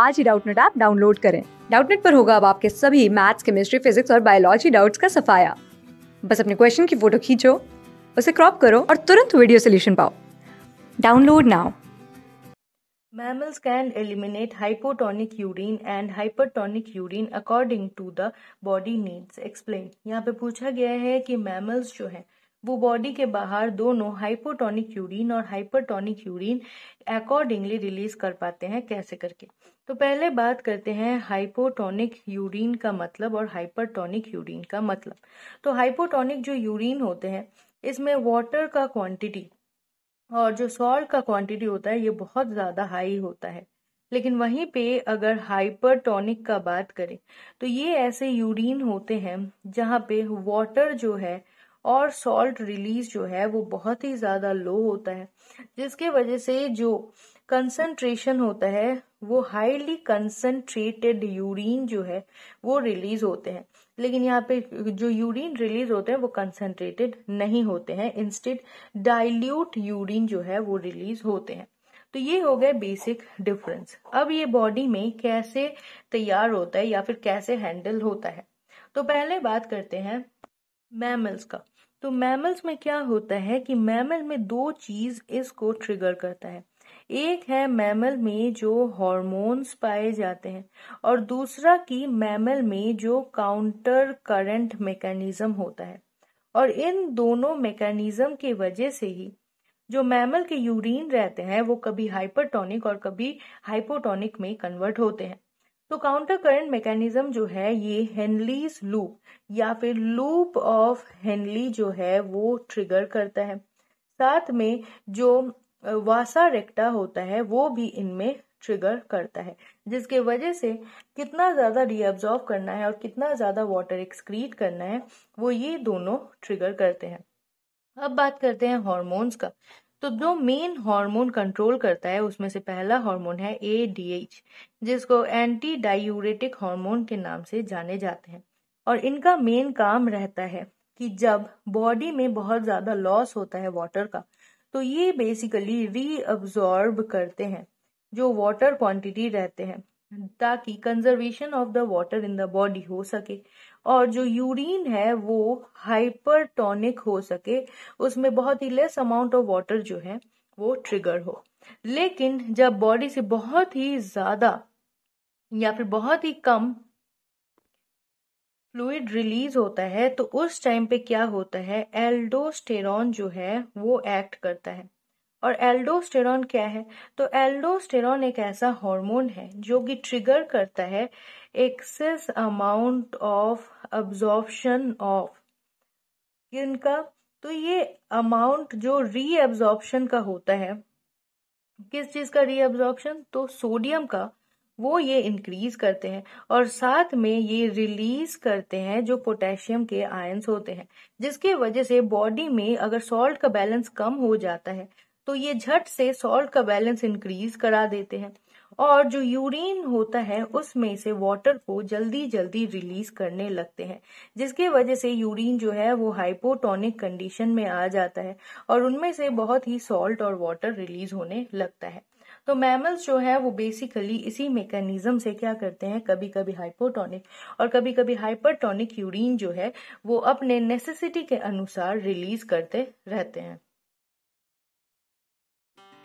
आज ही Doubtnut app download करें डाउटनेट पर होगा अब आपके सभी मैथ्स केमिस्ट्री फिजिक्स और बायोलॉजी डाउट्स का सफाया बस अपने क्वेश्चन की फोटो खींचो उसे क्रॉप करो और तुरंत वीडियो सोल्यूशन पाओ download now Mammals can eliminate hypotonic urine and hypertonic urine according to the body needs. Explain. यहाँ पे पूछा गया है कि mammals जो हैं वो बॉडी के बाहर दोनों हाइपोटोनिक यूरिन और हाइपरटोनिक यूरिन अकॉर्डिंगली रिलीज कर पाते हैं कैसे करके तो पहले बात करते हैं हाइपोटोनिक यूरिन का मतलब और हाइपरटोनिक यूरिन का मतलब तो हाइपोटोनिक जो यूरिन होते हैं इसमें वाटर का क्वांटिटी और जो सॉल्ट का क्वांटिटी होता है ये बहुत ज़्यादा हाई होता है लेकिन वहीं पे अगर हाइपरटोनिक का बात करें तो ये ऐसे यूरिन होते हैं जहां पे वाटर जो है और सॉल्ट रिलीज जो है वो बहुत ही ज़्यादा लो होता है जिसके वजह से जो कंसंट्रेशन होता है वो हाईली कंसंट्रेटेड यूरिन जो है वो रिलीज होते हैं लेकिन यहाँ पे जो यूरिन रिलीज होते हैं वो कंसंट्रेटेड नहीं होते हैं इंस्टेड डाइल्यूट यूरिन जो है वो रिलीज होते हैं तो ये हो गए बेसिक डिफरेंस अब ये बॉडी में कैसे तैयार होता है या फिर कैसे हैंडल होता है तो पहले बात करते हैं मैमल्स का तो मैमल्स में क्या होता है कि मैमल में दो चीज इसको ट्रिगर करता है एक है मैमल में जो हॉर्मोन्स पाए जाते हैं और दूसरा कि मैमल में जो काउंटर करंट मैकेनिज्म होता है और इन दोनों मैकेनिज्म के वजह से ही जो मैमल के यूरिन रहते हैं वो कभी हाइपरटोनिक और कभी हाइपोटोनिक में कन्वर्ट होते हैं तो काउंटर करंट मैकेनिज्म जो है ये हेनलीज लूप या फिर लूप ऑफ हेनली जो है वो ट्रिगर करता है साथ में जो वासा रेक्टा होता है वो भी इनमें ट्रिगर करता है जिसके वजह से कितना ज़्यादा रीअब्जॉर्व करना है और कितना ज़्यादा वाटर एक्सक्रीट करना है वो ये दोनों ट्रिगर करते हैं अब बात करते हैं हॉर्मोन्स का तो जो मेन हार्मोन कंट्रोल करता है उसमें से पहला हार्मोन है ए डी एच जिसको एंटी डायूरेटिक हार्मोन के नाम से जाने जाते हैं और इनका मेन काम रहता है कि जब बॉडी में बहुत ज़्यादा लॉस होता है वाटर का तो ये बेसिकली रीअब्जॉर्ब करते हैं जो वाटर क्वांटिटी रहते हैं ताकि conservation of the water in the body हो सके और जो यूरिन है वो हाइपरटोनिक हो सके उसमें बहुत ही लेस अमाउंट ऑफ वाटर जो है वो ट्रिगर हो लेकिन जब बॉडी से बहुत ही ज्यादा या फिर बहुत ही कम फ्लूड रिलीज होता है तो उस टाइम पे क्या होता है एल्डोस्टेरॉन जो है वो एक्ट करता है और एल्डोस्टेरॉन क्या है तो एल्डोस्टेरॉन एक ऐसा हार्मोन है जो कि ट्रिगर करता है excess amount of absorption of किनका तो ये अमाउंट जो रीअब्जॉर्प्शन का होता है किस चीज का रीअब्जॉर्प्शन तो सोडियम का वो ये इंक्रीज करते हैं और साथ में ये रिलीज करते हैं जो पोटेशियम के आयंस होते हैं जिसके वजह से बॉडी में अगर सॉल्ट का बैलेंस कम हो जाता है तो ये झट से सॉल्ट का बैलेंस इंक्रीज करा देते हैं और जो यूरिन होता है उसमें से वाटर को जल्दी जल्दी रिलीज करने लगते हैं जिसके वजह से यूरिन जो है वो हाइपोटोनिक कंडीशन में आ जाता है और उनमें से बहुत ही सॉल्ट और वाटर रिलीज होने लगता है तो मैमल्स जो है वो बेसिकली इसी मेकेनिज्म से क्या करते हैं कभी कभी हाइपोटोनिक और कभी कभी हाइपरटोनिक यूरिन जो है वो अपने नेसेसिटी के अनुसार रिलीज करते रहते हैं